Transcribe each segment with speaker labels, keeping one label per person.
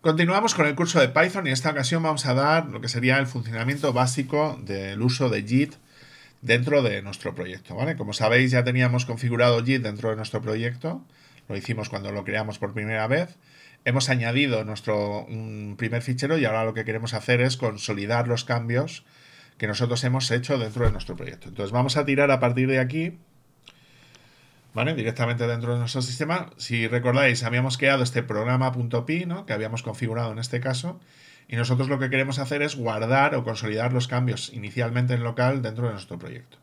Speaker 1: Continuamos con el curso de Python y en esta ocasión vamos a dar lo que sería el funcionamiento básico del uso de JIT dentro de nuestro proyecto. ¿vale? Como sabéis ya teníamos configurado JIT dentro de nuestro proyecto, lo hicimos cuando lo creamos por primera vez. Hemos añadido nuestro un primer fichero y ahora lo que queremos hacer es consolidar los cambios que nosotros hemos hecho dentro de nuestro proyecto. Entonces vamos a tirar a partir de aquí Directamente dentro de nuestro sistema. Si recordáis, habíamos creado este programa.py ¿no? Que habíamos configurado en este caso. Y nosotros lo que queremos hacer es guardar o consolidar los cambios inicialmente en local dentro de nuestro proyecto.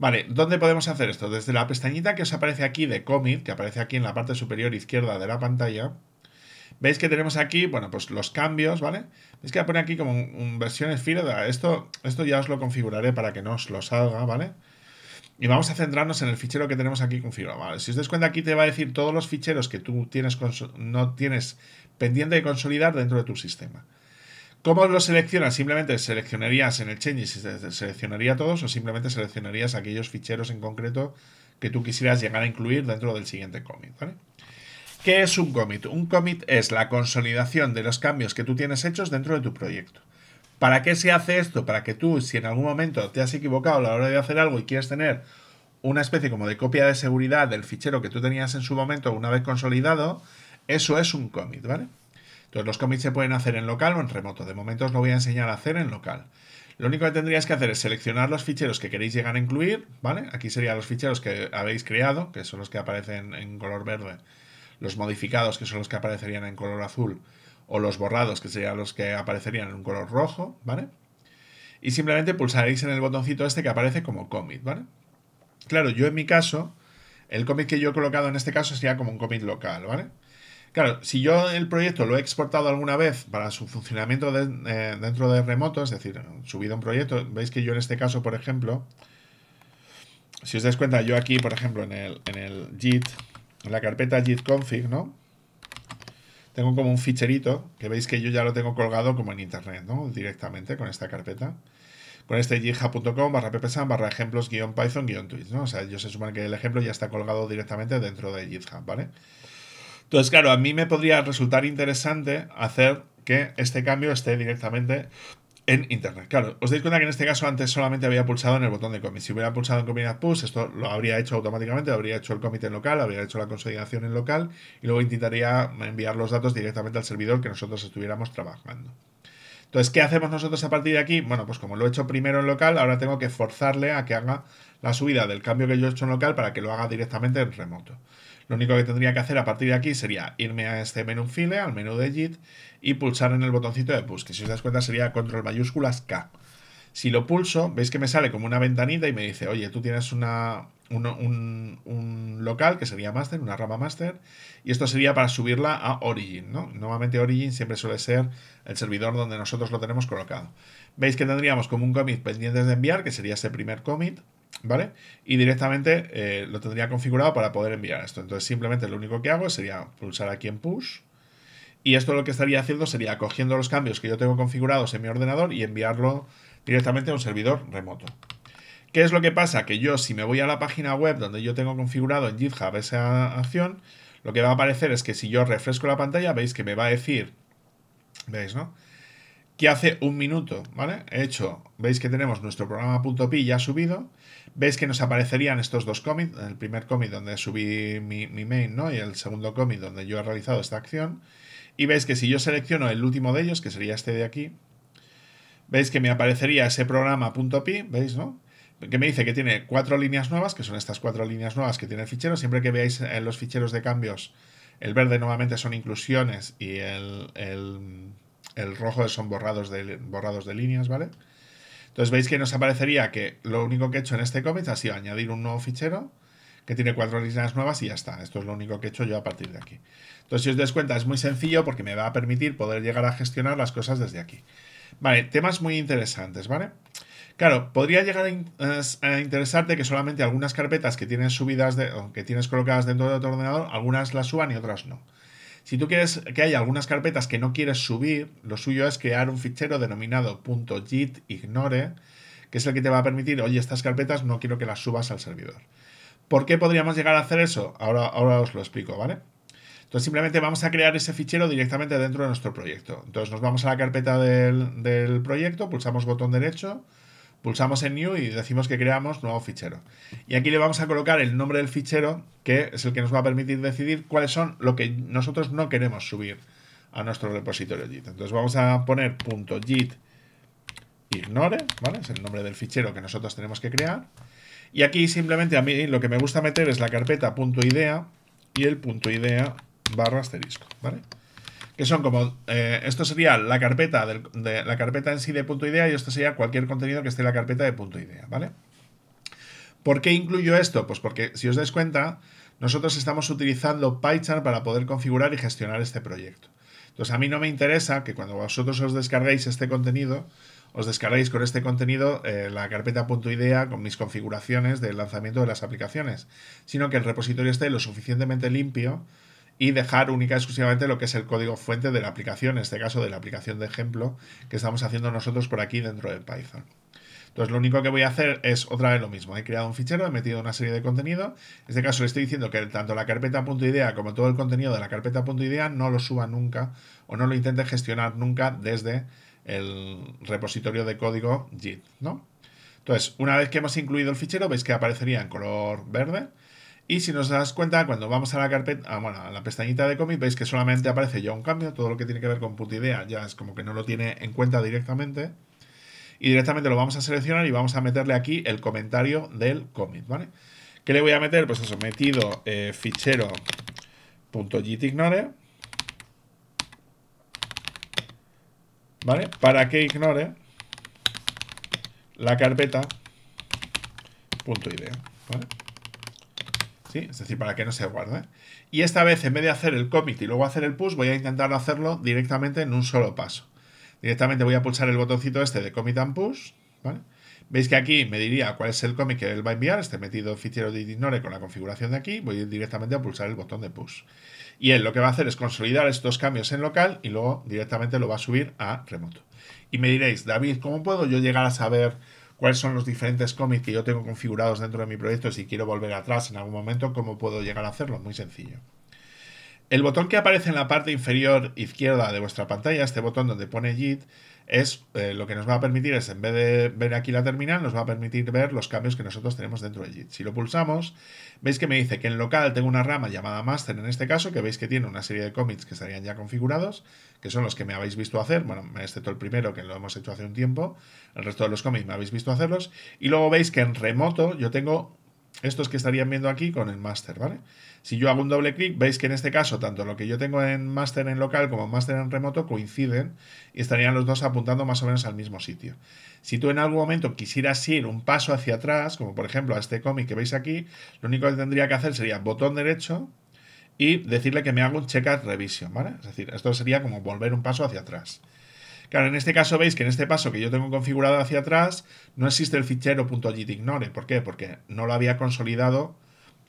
Speaker 1: Vale, ¿dónde podemos hacer esto? Desde la pestañita que os aparece aquí de Commit, que aparece aquí en la parte superior izquierda de la pantalla, veis que tenemos aquí, bueno, pues los cambios, ¿vale? Veis que pone aquí como un, versiones esto, esto ya os lo configuraré para que no os lo salga, ¿vale? vale y vamos a centrarnos en el fichero que tenemos aquí configurado. si os dais cuenta, aquí te va a decir todos los ficheros que tú tienes no tienes pendiente de consolidar dentro de tu sistema. ¿Cómo lo seleccionas? Simplemente seleccionarías en el change y se seleccionaría todos o simplemente seleccionarías aquellos ficheros en concreto que tú quisieras llegar a incluir dentro del siguiente commit. ¿Qué es un commit? Un commit es la consolidación de los cambios que tú tienes hechos dentro de tu proyecto. ¿Para qué se hace esto? Para que tú, si en algún momento te has equivocado a la hora de hacer algo y quieres tener una especie como de copia de seguridad del fichero que tú tenías en su momento una vez consolidado, eso es un commit, ¿vale? Entonces los commits se pueden hacer en local o en remoto. De momento os lo voy a enseñar a hacer en local. Lo único que tendrías que hacer es seleccionar los ficheros que queréis llegar a incluir, ¿vale? Aquí serían los ficheros que habéis creado, que son los que aparecen en color verde, los modificados, que son los que aparecerían en color azul, o los borrados, que serían los que aparecerían en un color rojo, ¿vale? Y simplemente pulsaréis en el botoncito este que aparece como commit, ¿vale? Claro, yo en mi caso, el commit que yo he colocado en este caso sería como un commit local, ¿vale? Claro, si yo el proyecto lo he exportado alguna vez para su funcionamiento eh, dentro de remoto, es decir, subido un proyecto, veis que yo en este caso, por ejemplo, si os dais cuenta, yo aquí, por ejemplo, en el, en el git, en la carpeta git config, ¿no? tengo como un ficherito que veis que yo ya lo tengo colgado como en internet, ¿no? Directamente con esta carpeta. Con este github.com barra ppsan barra ejemplos guión python guión tweets, ¿no? O sea, yo se supone que el ejemplo ya está colgado directamente dentro de GitHub, ¿vale? Entonces, claro, a mí me podría resultar interesante hacer que este cambio esté directamente en Internet. Claro, os dais cuenta que en este caso antes solamente había pulsado en el botón de commit. Si hubiera pulsado en combinat push, esto lo habría hecho automáticamente, habría hecho el commit en local, habría hecho la consolidación en local y luego intentaría enviar los datos directamente al servidor que nosotros estuviéramos trabajando. Entonces, ¿qué hacemos nosotros a partir de aquí? Bueno, pues como lo he hecho primero en local, ahora tengo que forzarle a que haga la subida del cambio que yo he hecho en local para que lo haga directamente en remoto. Lo único que tendría que hacer a partir de aquí sería irme a este menú file, al menú de JIT, y pulsar en el botoncito de push, que si os das cuenta sería control mayúsculas K. Si lo pulso, veis que me sale como una ventanita y me dice, oye, tú tienes una, un, un, local que sería master, una rama master, y esto sería para subirla a Origin, ¿no? Normalmente Origin siempre suele ser el servidor donde nosotros lo tenemos colocado. Veis que tendríamos como un commit pendientes de enviar, que sería ese primer commit, ¿Vale? Y directamente eh, lo tendría configurado para poder enviar esto. Entonces simplemente lo único que hago sería pulsar aquí en push. Y esto lo que estaría haciendo sería cogiendo los cambios que yo tengo configurados en mi ordenador y enviarlo directamente a un servidor remoto. ¿Qué es lo que pasa? Que yo si me voy a la página web donde yo tengo configurado en GitHub esa acción, lo que va a aparecer es que si yo refresco la pantalla, veis que me va a decir, veis, ¿no? que hace un minuto, ¿vale? He hecho, veis que tenemos nuestro programa .pi ya subido, veis que nos aparecerían estos dos commits, el primer commit donde subí mi, mi main, ¿no? Y el segundo commit donde yo he realizado esta acción, y veis que si yo selecciono el último de ellos, que sería este de aquí, veis que me aparecería ese programa .pi, ¿veis, no? que me dice que tiene cuatro líneas nuevas, que son estas cuatro líneas nuevas que tiene el fichero. Siempre que veáis en eh, los ficheros de cambios, el verde nuevamente son inclusiones y el, el rojo son borrados de, borrados de líneas, ¿vale? Entonces veis que nos aparecería que lo único que he hecho en este cómic ha sido añadir un nuevo fichero que tiene cuatro líneas nuevas y ya está. Esto es lo único que he hecho yo a partir de aquí. Entonces, si os dais cuenta, es muy sencillo porque me va a permitir poder llegar a gestionar las cosas desde aquí. Vale, temas muy interesantes, ¿vale? Claro, podría llegar a, interesarte que solamente algunas carpetas que tienes subidas de, o que tienes colocadas dentro de tu ordenador, algunas las suban y otras no. Si tú quieres que haya algunas carpetas que no quieres subir, lo suyo es crear un fichero denominado .git ignore, que es el que te va a permitir, oye, estas carpetas no quiero que las subas al servidor. ¿Por qué podríamos llegar a hacer eso? Ahora, ahora os lo explico, ¿vale? Entonces simplemente vamos a crear ese fichero directamente dentro de nuestro proyecto. Entonces nos vamos a la carpeta del, del proyecto, pulsamos botón derecho, pulsamos en New y decimos que creamos nuevo fichero. Y aquí le vamos a colocar el nombre del fichero, que es el que nos va a permitir decidir cuáles son lo que nosotros no queremos subir a nuestro repositorio JIT. Entonces vamos a poner .git ignore, ¿vale? Es el nombre del fichero que nosotros tenemos que crear. Y aquí simplemente a mí lo que me gusta meter es la carpeta .idea y el .idea barra asterisco, ¿vale? que son como, eh, esto sería la carpeta, de, la carpeta en sí de punto idea y esto sería cualquier contenido que esté en la carpeta de punto idea, ¿vale? ¿Por qué incluyo esto? Pues porque, si os dais cuenta, nosotros estamos utilizando PyCharm para poder configurar y gestionar este proyecto. Entonces, a mí no me interesa que cuando vosotros os descarguéis este contenido, os descarguéis con este contenido eh, la carpeta .idea con mis configuraciones del lanzamiento de las aplicaciones, sino que el repositorio esté lo suficientemente limpio y dejar única y exclusivamente lo que es el código fuente de la aplicación, en este caso de la aplicación de ejemplo que estamos haciendo nosotros por aquí dentro de Python. Entonces lo único que voy a hacer es otra vez lo mismo. He creado un fichero, he metido una serie de contenido. En este caso le estoy diciendo que tanto la .idea como todo el contenido de la .idea no lo suba nunca o no lo intente gestionar nunca desde el repositorio de código JIT, ¿no? Entonces, una vez que hemos incluido el fichero, veis que aparecería en color verde y si nos das cuenta, cuando vamos a la carpeta, ah, bueno, a la pestañita de commit, veis que solamente aparece ya un cambio, todo lo que tiene que ver con put idea ya es como que no lo tiene en cuenta directamente. Y directamente lo vamos a seleccionar y vamos a meterle aquí el comentario del commit, ¿vale? ¿Qué le voy a meter? Pues eso, metido eh, fichero .gitignore,
Speaker 2: ¿vale? Para
Speaker 1: que ignore la carpeta .idea, es decir, para que no se guarde. Y esta vez, en vez de hacer el commit y luego hacer el push, voy a intentar hacerlo directamente en un solo paso. Directamente voy a pulsar el botoncito este de commit and push, Veis que aquí me diría cuál es el commit que él va a enviar, este metido fichero de ignore con la configuración de aquí, voy directamente a pulsar el botón de push. Y él lo que va a hacer es consolidar estos cambios en local y luego directamente lo va a subir a remoto. Y me diréis, David, ¿cómo puedo yo llegar a saber cuáles son los diferentes cómics que yo tengo configurados dentro de mi proyecto, si quiero volver atrás en algún momento, cómo puedo llegar a hacerlo. Muy sencillo. El botón que aparece en la parte inferior izquierda de vuestra pantalla, este botón donde pone JIT, es eh, lo que nos va a permitir es, en vez de ver aquí la terminal, nos va a permitir ver los cambios que nosotros tenemos dentro de JIT. Si lo pulsamos, veis que me dice que en local tengo una rama llamada master en este caso, que veis que tiene una serie de commits que estarían ya configurados, que son los que me habéis visto hacer, bueno, excepto el primero que lo hemos hecho hace un tiempo, el resto de los commits me habéis visto hacerlos, y luego veis que en remoto yo tengo estos que estarían viendo aquí con el master, ¿vale? Si yo hago un doble clic, veis que en este caso, tanto lo que yo tengo en master en local como master en remoto coinciden y estarían los dos apuntando más o menos al mismo sitio. Si tú en algún momento quisieras ir un paso hacia atrás, como por ejemplo a este cómic que veis aquí, lo único que tendría que hacer sería botón derecho y decirle que me haga un check-out revision, ¿vale? Es decir, esto sería como volver un paso hacia atrás. Claro, en este caso veis que en este paso que yo tengo configurado hacia atrás no existe el fichero .gitignore. ¿Por qué? Porque no lo había consolidado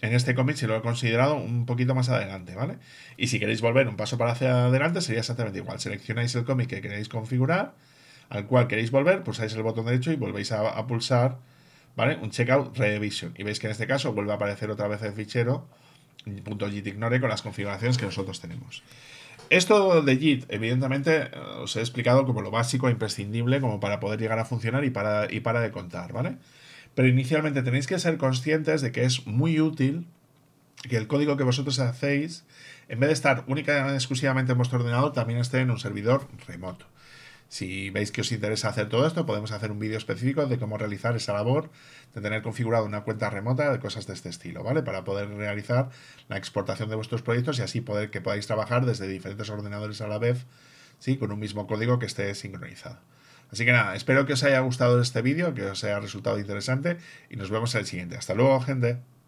Speaker 1: en este commit, si lo he considerado un poquito más adelante, ¿vale? Y si queréis volver un paso para hacia adelante sería exactamente igual. Seleccionáis el commit que queréis configurar, al cual queréis volver, pulsáis el botón derecho y volvéis a, a pulsar, ¿vale? Un checkout revision. Y veis que en este caso vuelve a aparecer otra vez el fichero .gitignore con las configuraciones que nosotros tenemos. Esto de JIT, evidentemente, eh, os he explicado como lo básico e imprescindible como para poder llegar a funcionar y para, y para de contar, ¿vale? Pero inicialmente tenéis que ser conscientes de que es muy útil que el código que vosotros hacéis, en vez de estar únicamente exclusivamente en vuestro ordenador, también esté en un servidor remoto. Si veis que os interesa hacer todo esto, podemos hacer un vídeo específico de cómo realizar esa labor, de tener configurada una cuenta remota, de cosas de este estilo, ¿vale? Para poder realizar la exportación de vuestros proyectos y así poder que podáis trabajar desde diferentes ordenadores a la vez, ¿sí? Con un mismo código que esté sincronizado. Así que nada, espero que os haya gustado este vídeo, que os haya resultado interesante y nos vemos en el siguiente. Hasta luego, gente.